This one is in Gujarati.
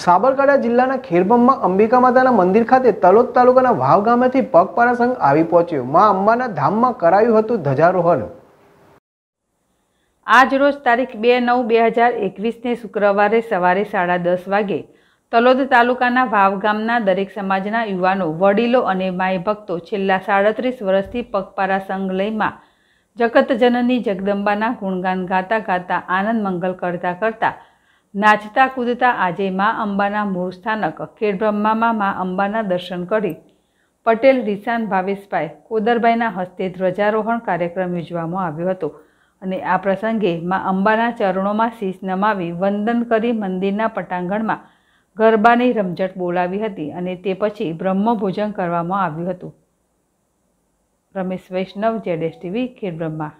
સાબરકાંઠા જિલ્લાના ખેરબમમાં અંબિકા માતાના મંદિર ખાતે તલોદ તાલુકાના વાવ ગામેથી પગપારા સંઘ આવી પહોંચ્યો મા અંબાના ધામમાં કરાયું હતું ધજારોહણ આજ રોજ તારીખ બે નવ બે હજાર એકવીસને શુક્રવારે સવારે સાડા દસ વાગે તલોદ તાલુકાના વાવ ગામના દરેક સમાજના યુવાનો વડીલો અને માય ભક્તો છેલ્લા સાડત્રીસ વર્ષથી પગપારા સંઘ લઈમાં જગતજનની જગદંબાના ગુણગાન ગાતા ગાતા આનંદ મંગલ કરતા કરતાં નાચતા કૂદતા આજે મા અંબાના મૂળ સ્થાનક ખેડબ્રહ્મામાં મા અંબાના દર્શન કરી પટેલ રીસાન ભાવેશભાઈ કોદરભાઈના હસ્તે ધ્વજારોહણ કાર્યક્રમ યોજવામાં આવ્યો હતો અને આ પ્રસંગે મા અંબાના ચરણોમાં શીશ નમાવી વંદન કરી મંદિરના પટાંગણમાં ગરબાની રમઝટ બોલાવી હતી અને તે પછી બ્રહ્મભોજન કરવામાં આવ્યું હતું Ramesh Vaishnav Z S TV Khedbrahma